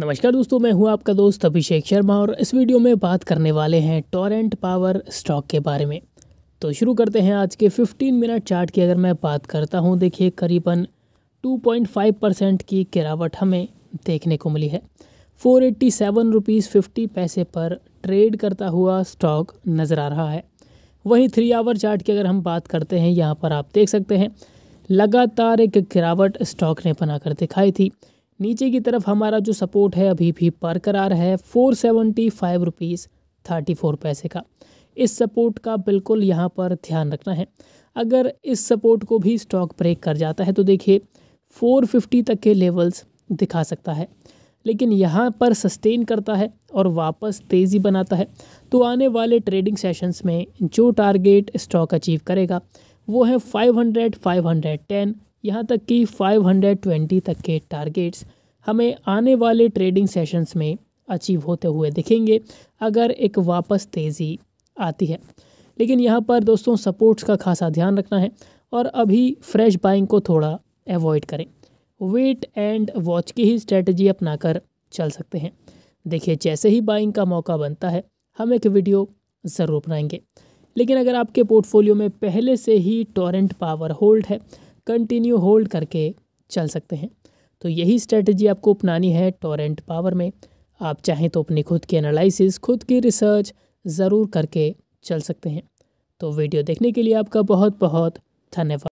नमस्कार दोस्तों मैं हूं आपका दोस्त अभिषेक शर्मा और इस वीडियो में बात करने वाले हैं टॉरेंट पावर स्टॉक के बारे में तो शुरू करते हैं आज के 15 मिनट चार्ट की अगर मैं बात करता हूं देखिए करीबन 2.5 परसेंट की गिरावट हमें देखने को मिली है four eighty seven rupees fifty पैसे पर ट्रेड करता हुआ स्टॉक नज़र आ रहा है वहीं थ्री आवर चार्ट की अगर हम बात करते हैं यहाँ पर आप देख सकते हैं लगातार एक गिरावट स्टॉक ने बनाकर दिखाई थी नीचे की तरफ हमारा जो सपोर्ट है अभी भी बरकरार है four seventy five rupees thirty four पैसे का इस सपोर्ट का बिल्कुल यहाँ पर ध्यान रखना है अगर इस सपोर्ट को भी स्टॉक ब्रेक कर जाता है तो देखिए फोर फिफ्टी तक के लेवल्स दिखा सकता है लेकिन यहाँ पर सस्टेन करता है और वापस तेज़ी बनाता है तो आने वाले ट्रेडिंग सेशंस में जो टारगेट स्टॉक अचीव करेगा वो है five five hundred hundred ten यहाँ तक कि 520 तक के टारगेट्स हमें आने वाले ट्रेडिंग सेशंस में अचीव होते हुए दिखेंगे अगर एक वापस तेज़ी आती है लेकिन यहाँ पर दोस्तों सपोर्ट्स का खासा ध्यान रखना है और अभी फ्रेश बाइंग को थोड़ा एवॉइड करें वेट एंड वॉच की ही स्ट्रेटजी अपनाकर चल सकते हैं देखिए जैसे ही बाइंग का मौका बनता है हम एक वीडियो ज़रूर बनाएंगे लेकिन अगर आपके पोर्टफोलियो में पहले से ही टोरेंट पावर होल्ड है कंटिन्यू होल्ड करके चल सकते हैं तो यही स्ट्रेटजी आपको अपनानी है टोरेंट पावर में आप चाहें तो अपनी खुद की एनालिसिस खुद की रिसर्च ज़रूर करके चल सकते हैं तो वीडियो देखने के लिए आपका बहुत बहुत धन्यवाद